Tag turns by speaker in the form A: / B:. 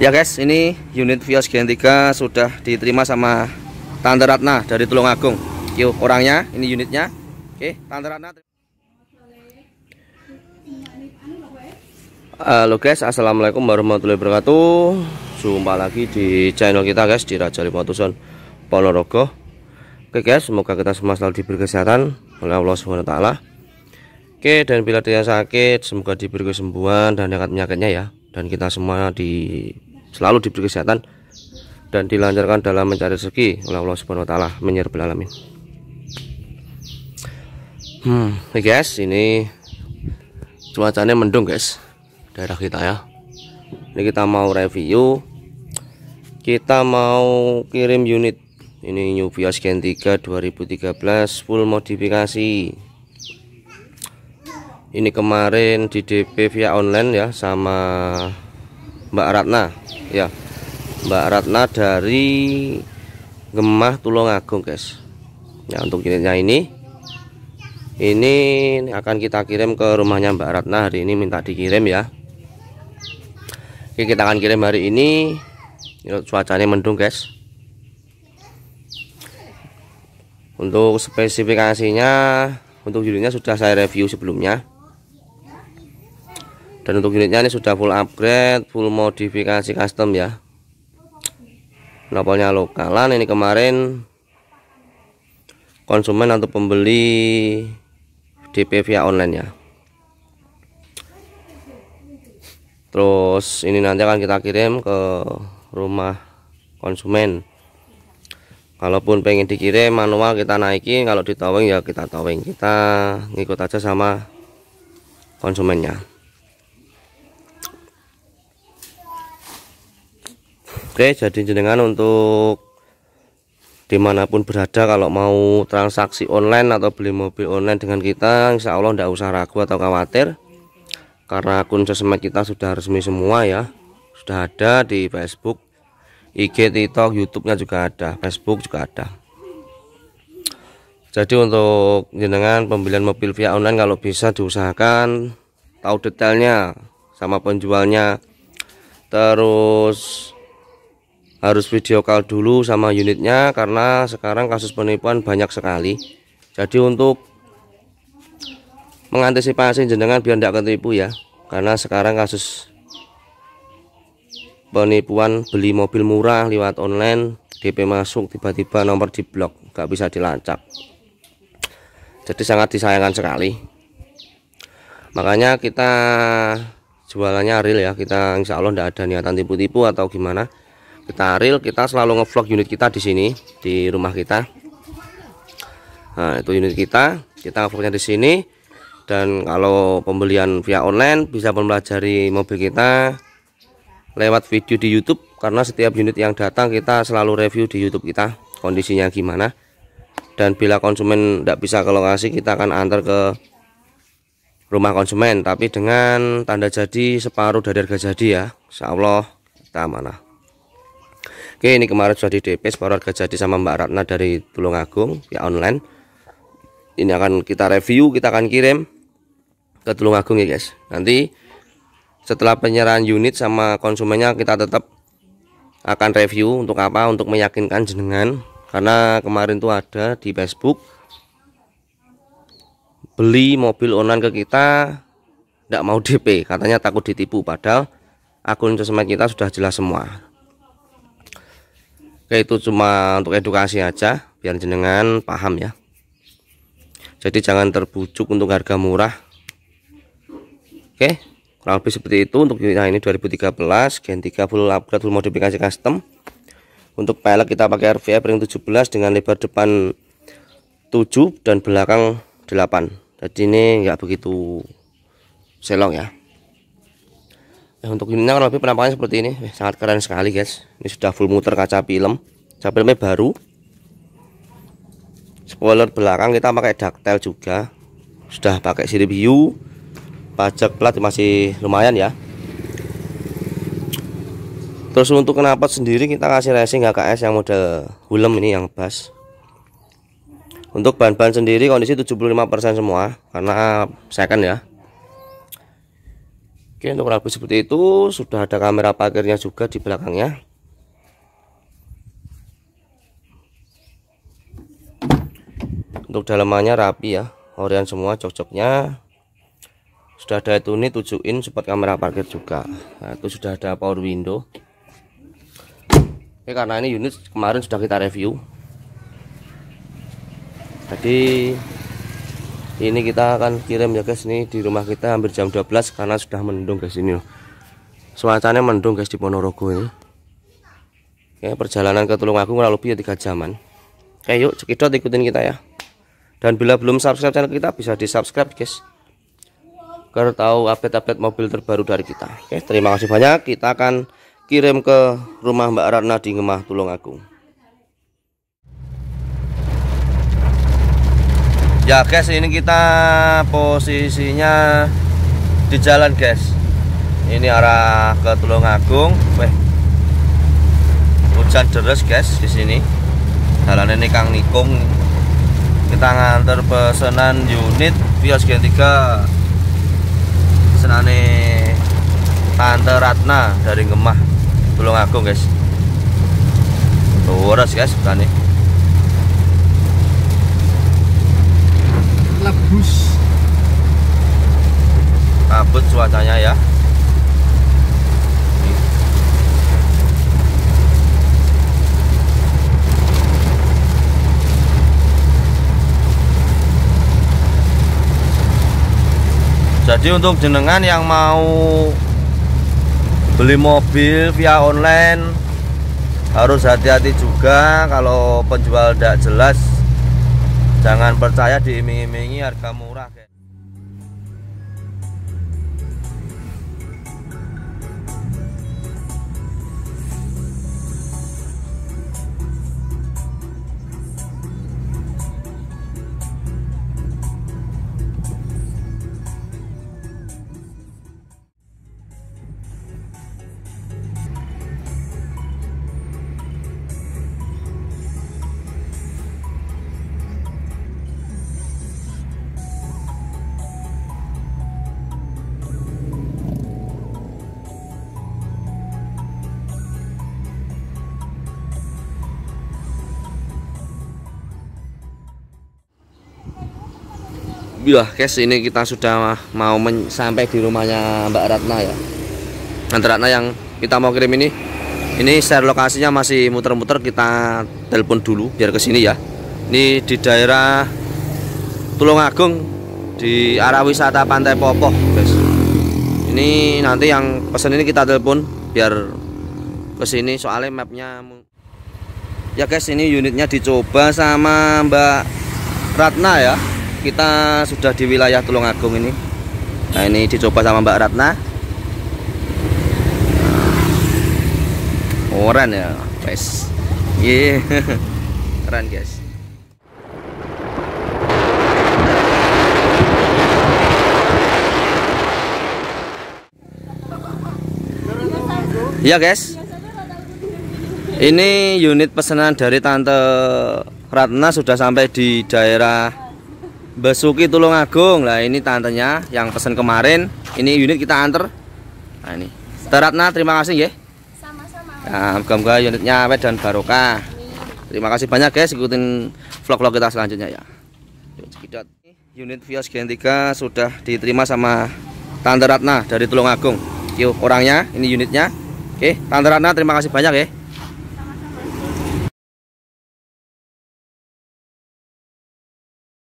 A: ya guys ini unit Vios Gen 3 sudah diterima sama Tante Ratna dari Tulungagung yuk orangnya ini unitnya oke Tante Ratna Halo guys Assalamualaikum warahmatullahi wabarakatuh Jumpa lagi di channel kita guys Di Raja Limatusan Ponorogo Oke guys semoga kita semua selalu diberi kesehatan Oleh Allah SWT Oke dan bila dia sakit Semoga diberi kesembuhan dan dekat penyakitnya ya Dan kita semua di selalu diberi kesehatan dan dilancarkan dalam mencari rezeki oleh Allah Subhanahu wa taala menyerbel ya alamin. Hmm, hey guys, ini cuacanya mendung, guys. Daerah kita ya. Ini kita mau review kita mau kirim unit. Ini New Vios Gen 3 2013 full modifikasi. Ini kemarin di DP via online ya sama Mbak Ratna ya Mbak Ratna dari Gemah Tulungagung guys ya untuk unitnya ini ini akan kita kirim ke rumahnya Mbak Ratna hari ini minta dikirim ya Oke kita akan kirim hari ini cuacanya mendung guys untuk spesifikasinya untuk judulnya sudah saya review sebelumnya dan untuk unitnya ini sudah full upgrade full modifikasi custom ya nopolnya lokalan ini kemarin konsumen atau pembeli DP via online ya terus ini nanti akan kita kirim ke rumah konsumen kalaupun pengen dikirim manual kita naikin kalau ditowing ya kita towing kita ngikut aja sama konsumennya Oke jadi jenengan untuk dimanapun berada kalau mau transaksi online atau beli mobil online dengan kita Insya Allah tidak usah ragu atau khawatir karena akun sosmed kita sudah resmi semua ya sudah ada di Facebook IG TikTok YouTube nya juga ada Facebook juga ada jadi untuk jenengan pembelian mobil via online kalau bisa diusahakan tahu detailnya sama penjualnya terus harus video call dulu sama unitnya karena sekarang kasus penipuan banyak sekali jadi untuk mengantisipasi jenengan biar tidak ketipu ya karena sekarang kasus penipuan beli mobil murah lewat online DP masuk tiba-tiba nomor di blok nggak bisa dilacak jadi sangat disayangkan sekali makanya kita jualannya real ya kita insya Allah tidak ada niatan tipu-tipu atau gimana kita real kita selalu ngevlog unit kita di sini di rumah kita nah itu unit kita kita ngevlognya di sini dan kalau pembelian via online bisa mempelajari mobil kita lewat video di YouTube karena setiap unit yang datang kita selalu review di YouTube kita kondisinya gimana dan bila konsumen tidak bisa ke lokasi kita akan antar ke rumah konsumen tapi dengan tanda jadi separuh dari harga jadi ya Insya Allah kita amanah. Oke ini kemarin sudah di DP separuh harga jadi sama Mbak Ratna dari Tulungagung ya online ini akan kita review kita akan kirim ke Tulungagung ya guys nanti setelah penyerahan unit sama konsumennya kita tetap akan review untuk apa untuk meyakinkan jenengan karena kemarin tuh ada di Facebook beli mobil online ke kita tidak mau DP katanya takut ditipu padahal akun sosmed kita sudah jelas semua Oke itu cuma untuk edukasi aja biar jenengan paham ya jadi jangan terbujuk untuk harga murah Oke kurang lebih seperti itu untuk nah ini 2013 Gen 3 full upgrade full modifikasi custom untuk pelek kita pakai RVF ring 17 dengan lebar depan 7 dan belakang 8 jadi ini enggak begitu selong ya ya untuk unitnya kurang lebih penampakannya seperti ini. Eh, sangat keren sekali, guys. Ini sudah full muter kaca film. Kaca filmnya baru. Spoiler belakang kita pakai ductel juga. Sudah pakai sirip hiu. Pajak plat masih lumayan ya. Terus untuk kenapa sendiri kita kasih racing HKS yang model hulem ini yang bass. Untuk bahan-bahan sendiri kondisi 75% semua karena second ya. Oke untuk rapi seperti itu sudah ada kamera parkirnya juga di belakangnya untuk dalamannya rapi ya orian semua cocoknya sudah ada itu ini 7 in support kamera parkir juga nah, itu sudah ada power window Oke karena ini unit kemarin sudah kita review jadi ini kita akan kirim ya guys nih di rumah kita hampir jam 12 karena sudah mendung guys ini loh mendung guys di Ponorogo ini Oke, perjalanan ke Tulungagung kurang lebih ya 3 jaman Oke yuk cekidot ikutin kita ya dan bila belum subscribe channel kita bisa di subscribe guys agar tahu update-update mobil terbaru dari kita Oke terima kasih banyak kita akan kirim ke rumah Mbak Ratna di Ngemah Tulungagung ya guys ini kita posisinya di jalan guys ini arah ke Tulungagung weh hujan deras, guys di sini jalan ini Kang Nikung kita ngantar pesanan unit Vios Gen 3 pesanane Tante Ratna dari Gemah Tulungagung guys terus guys bukan nih Lebus kabut cuacanya ya jadi untuk jenengan yang mau beli mobil via online harus hati-hati juga kalau penjual tidak jelas Jangan percaya diiming-imingi harga murah. Ya guys ini kita sudah mau sampai di rumahnya Mbak Ratna ya Mbak Ratna yang kita mau kirim ini ini share lokasinya masih muter-muter kita telepon dulu biar kesini ya ini di daerah Tulungagung di arah wisata Pantai Popoh guys ini nanti yang pesan ini kita telepon biar kesini soalnya mapnya ya guys ini unitnya dicoba sama Mbak Ratna ya kita sudah di wilayah Tulungagung ini nah ini dicoba sama Mbak Ratna oran ah, ya guys yeah. keren guys Iya guys Ini unit pesanan dari Tante Ratna sudah sampai di daerah Besuki Tulungagung lah ini tantenya yang pesan kemarin ini unit kita antar nah ini Teratna terima kasih ya sama-sama nah moga unitnya awet dan barokah terima kasih banyak guys ikutin vlog-vlog kita selanjutnya ya unit Vios Gen 3 sudah diterima sama Tante Ratna dari Tulungagung yuk orangnya ini unitnya oke Tante Ratna terima kasih banyak ya